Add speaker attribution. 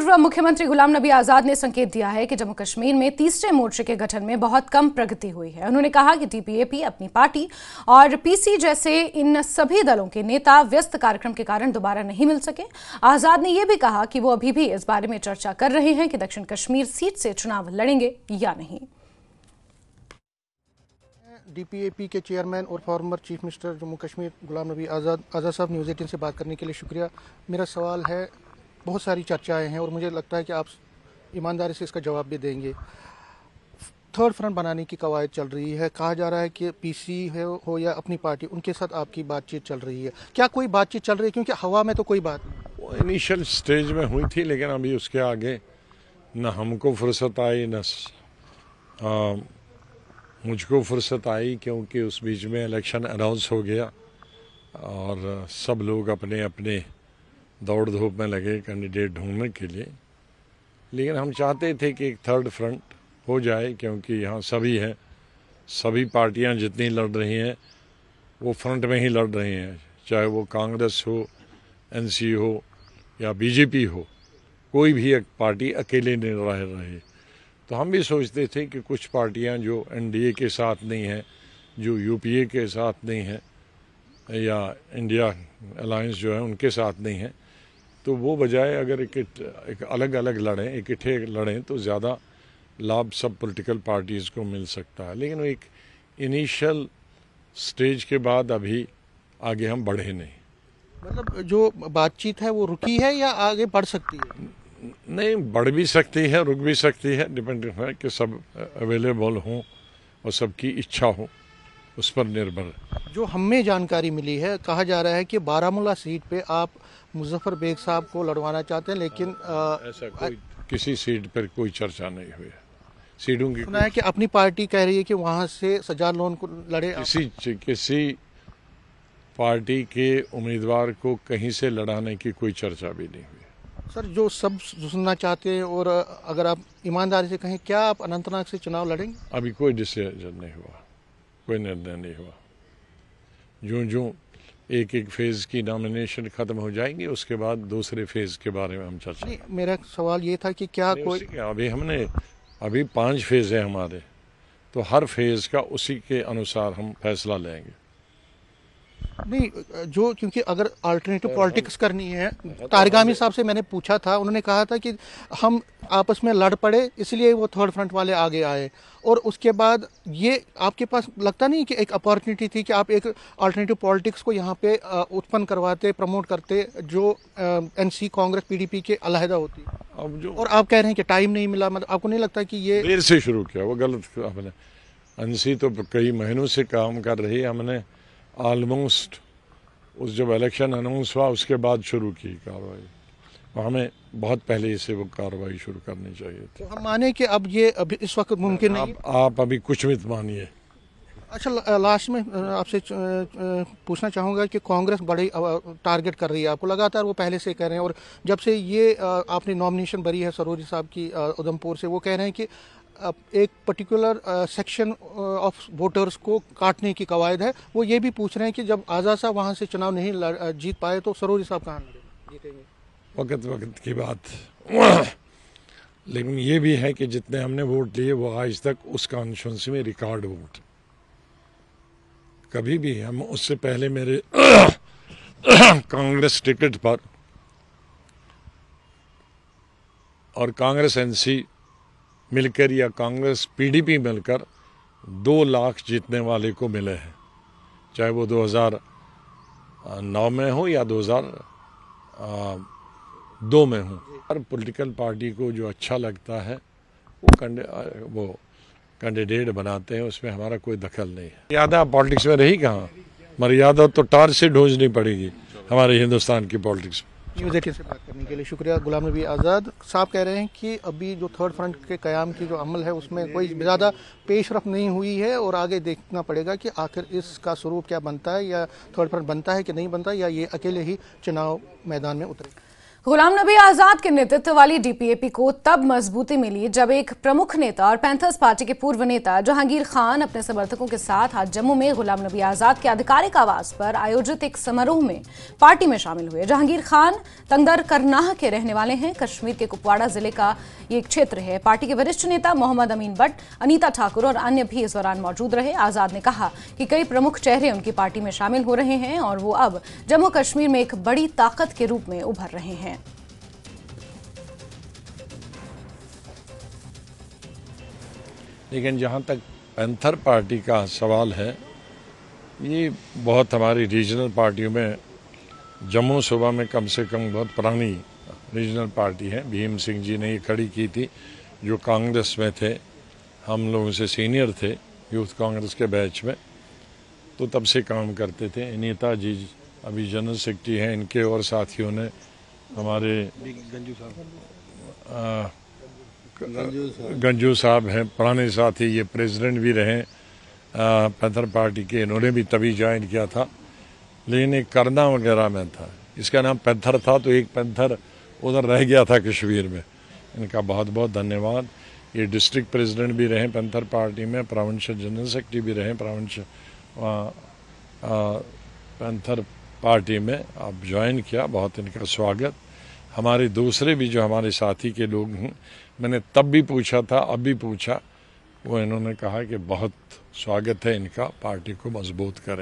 Speaker 1: पूर्व मुख्यमंत्री गुलाम नबी आजाद ने संकेत दिया है कि जम्मू कश्मीर में तीसरे मोर्चे के गठन में बहुत कम प्रगति हुई है उन्होंने कहा कि डीपीएपी अपनी पार्टी और पीसी जैसे इन सभी दलों के नेता व्यस्त कार्यक्रम के कारण दोबारा नहीं मिल सके आजाद ने यह भी कहा कि वो अभी भी इस बारे में चर्चा कर रहे हैं कि दक्षिण कश्मीर सीट से चुनाव लड़ेंगे या नहीं
Speaker 2: डीपीएपी के चेयरमैन और former chief minister Jammu Kashmir Ghulam Nabi Azad आज़ाद साहब न्यूज़ एटीन से बात करने के लिए शुक्रिया मेरा सवाल है बहुत सारी चर्चाएं हैं और मुझे लगता है कि आप ईमानदारी से इसका जवाब भी देंगे थर्ड फ्रंट बनाने की कवायद चल रही है कहा जा रहा है कि पीसी है हो या अपनी पार्टी उनके साथ आपकी बातचीत चल रही है क्या कोई बातचीत चल रही है क्योंकि हवा में तो कोई बात
Speaker 3: नहीं इनिशियल स्टेज में हुई थी लेकिन अभी उसके आगे न हमको फुर्सत आई न मुझको फुर्सत आई क्योंकि उस बीच में इलेक्शन अनाउंस हो गया और सब लोग अपने अपने दौड़ धूप में लगे कैंडिडेट ढूंढने के लिए लेकिन हम चाहते थे कि एक थर्ड फ्रंट हो जाए क्योंकि यहाँ सभी हैं सभी पार्टियाँ जितनी लड़ रही हैं वो फ्रंट में ही लड़ रही हैं चाहे वो कांग्रेस हो एन हो या बीजेपी हो कोई भी एक पार्टी अकेले नहीं रह रहे तो हम भी सोचते थे कि कुछ पार्टियां जो एनडीए के साथ नहीं हैं जो यूपीए के साथ नहीं हैं या इंडिया अलायंस जो है उनके साथ नहीं है तो वो बजाय अगर एक एक अलग अलग लड़ें इकट्ठे लड़ें तो ज़्यादा लाभ सब पॉलिटिकल पार्टीज़ को मिल सकता है लेकिन वो एक इनिशियल स्टेज के बाद अभी आगे हम बढ़े नहीं
Speaker 2: मतलब जो बातचीत है वो रुकी है या आगे बढ़ सकती है
Speaker 3: नहीं बढ़ भी सकती है रुक भी सकती है डिपेंड है कि सब अवेलेबल हों और सबकी इच्छा हो उस पर निर्भर
Speaker 2: जो हमें जानकारी मिली है कहा जा रहा है कि बारामूला सीट पे आप मुजफ्फर बेग साहब को लड़वाना चाहते हैं लेकिन आ, हाँ,
Speaker 3: ऐसा कोई आ, किसी सीट पर कोई चर्चा नहीं हुई सीटों की सुना
Speaker 2: है कि अपनी पार्टी कह रही है कि वहाँ से सजा लोन को लड़े
Speaker 3: किसी किसी पार्टी के उम्मीदवार को कहीं से लड़ाने की कोई चर्चा भी नहीं हुई
Speaker 2: सर जो सब सुनना चाहते हैं और अगर आप ईमानदारी से कहें क्या आप अनंतनाग से चुनाव लड़ेंगे
Speaker 3: अभी कोई डिसीजन नहीं हुआ कोई निर्णय नहीं हुआ जो जो एक एक फेज़ की नॉमिनेशन ख़त्म हो जाएंगी उसके बाद दूसरे फेज़ के बारे में हम चर्चा
Speaker 2: मेरा सवाल ये था कि क्या कोई
Speaker 3: अभी हमने अभी पांच फेज़ हैं हमारे तो हर फेज़ का उसी के अनुसार हम फैसला लेंगे
Speaker 2: नहीं जो क्योंकि अगर अल्टरनेटिव पॉलिटिक्स करनी है तो तारगामी साहब से मैंने पूछा था उन्होंने कहा था कि हम आपस में लड़ पड़े इसलिए वो थर्ड फ्रंट वाले आगे आए और उसके बाद ये आपके पास लगता नहीं कि एक अपॉर्चुनिटी थी कि आप एक अल्टरनेटिव पॉलिटिक्स को यहाँ पे उत्पन्न करवाते प्रमोट करते जो एनसी कांग्रेस पी के अलहदा होती
Speaker 3: अब जो और आप कह रहे हैं कि टाइम नहीं मिला मतलब आपको नहीं लगता कि ये देर से शुरू किया वो गलत हमने एनसी तो कई महीनों से काम कर रही हमने आलमोस्ट उस जब इलेक्शन अनाउंस हुआ उसके बाद शुरू की कार्रवाई और हमें बहुत पहले से वो कार्रवाई शुरू करनी चाहिए थी तो हम
Speaker 2: माने कि अब ये अभी इस वक्त मुमकिन नहीं
Speaker 3: आप, आप अभी कुछ भी मानिए
Speaker 2: अच्छा लास्ट में आपसे पूछना चाहूँगा कि कांग्रेस बड़ी टारगेट कर रही है आपको लगातार वो पहले से कह रहे हैं और जब से ये आपने नॉमिनेशन भरी है सरोजी साहब की उधमपुर से वो कह रहे हैं कि एक पर्टिकुलर सेक्शन ऑफ वोटर्स को काटने की कवायद है वो ये भी पूछ रहे हैं कि जब आज़ाद साहब वहाँ से चुनाव नहीं uh, जीत पाए तो सरोजी साहब कहाँ
Speaker 3: जीतेंगे वक्त वक्त की बात लेकिन ये भी है कि जितने हमने वोट लिए वो आज तक उस कॉन्स्टिट्यूंसी में रिकॉर्ड वोट कभी भी हम उससे पहले मेरे कांग्रेस टिकट पर और कांग्रेस एनसी मिलकर या कांग्रेस पीडीपी मिलकर दो लाख जीतने वाले को मिले हैं चाहे वो 2009 में हो या 2002 में हो हर पॉलिटिकल पार्टी को जो अच्छा लगता है वो कंडे वो कैंडिडेट बनाते हैं उसमें हमारा कोई दखल नहीं है मर्यादा पॉलिटिक्स में रही कहाँ मर्यादा तो टार से ढूंढनी पड़ेगी हमारे हिंदुस्तान की पॉलिटिक्स में
Speaker 2: न्यूज़ एटीन से बात करने के लिए शुक्रिया गुलाम नबी आज़ाद साहब कह रहे हैं कि अभी जो थर्ड फ्रंट के क्याम की जो अमल है उसमें कोई ज़्यादा पेशरफ नहीं हुई है और आगे देखना पड़ेगा कि आखिर इसका स्वरूप क्या बनता है या थर्ड फ्रंट बनता है कि नहीं बनता या ये अकेले ही चुनाव मैदान में उतरेगा
Speaker 1: गुलाम नबी आजाद के नेतृत्व वाली डीपीएपी को तब मजबूती मिली जब एक प्रमुख नेता और पैंथर्स पार्टी के पूर्व नेता जहांगीर खान अपने समर्थकों के साथ आज जम्मू में गुलाम नबी आजाद के आधिकारिक आवास पर आयोजित एक समारोह में पार्टी में शामिल हुए जहांगीर खान तंगदर करनाह के रहने वाले हैं कश्मीर के कुपवाड़ा जिले का ये क्षेत्र है पार्टी के वरिष्ठ नेता मोहम्मद अमीन भट्ट अनिता ठाकुर और अन्य भी इस दौरान मौजूद रहे आजाद ने कहा कि कई प्रमुख चेहरे उनकी पार्टी में शामिल हो रहे हैं और वो अब जम्मू कश्मीर में एक बड़ी ताकत के रूप में उभर रहे हैं
Speaker 3: लेकिन जहाँ तक पैंथर पार्टी का सवाल है ये बहुत हमारी रीजनल पार्टियों में जम्मू सूबा में कम से कम बहुत पुरानी रीजनल पार्टी है भीम सिंह जी ने ये खड़ी की थी जो कांग्रेस में थे हम लोगों से सीनियर थे यूथ कांग्रेस के बैच में तो तब से काम करते थे नेता जी अभी जनरल सेक्रेटरी हैं इनके और साथियों ने हमारे गंजू साहब गंजू साहब हैं पुराने साथी ये प्रेसिडेंट भी रहे पैथर पार्टी के इन्होंने भी तभी ज्वाइन किया था लेकिन एक करना वगैरह में था इसका नाम पैथर था तो एक पैथर उधर रह गया था कश्मीर में इनका बहुत बहुत धन्यवाद ये डिस्ट्रिक्ट प्रेसिडेंट भी रहे पैंथर पार्टी में प्रावंश जनरल सेक्रेटरी भी रहे प्रावंश पैंथर पार्टी में आप ज्वाइन किया बहुत इनका स्वागत हमारे दूसरे भी जो हमारे साथी के लोग हैं मैंने तब भी पूछा था अब भी पूछा वो इन्होंने कहा कि बहुत स्वागत है इनका पार्टी को मजबूत करें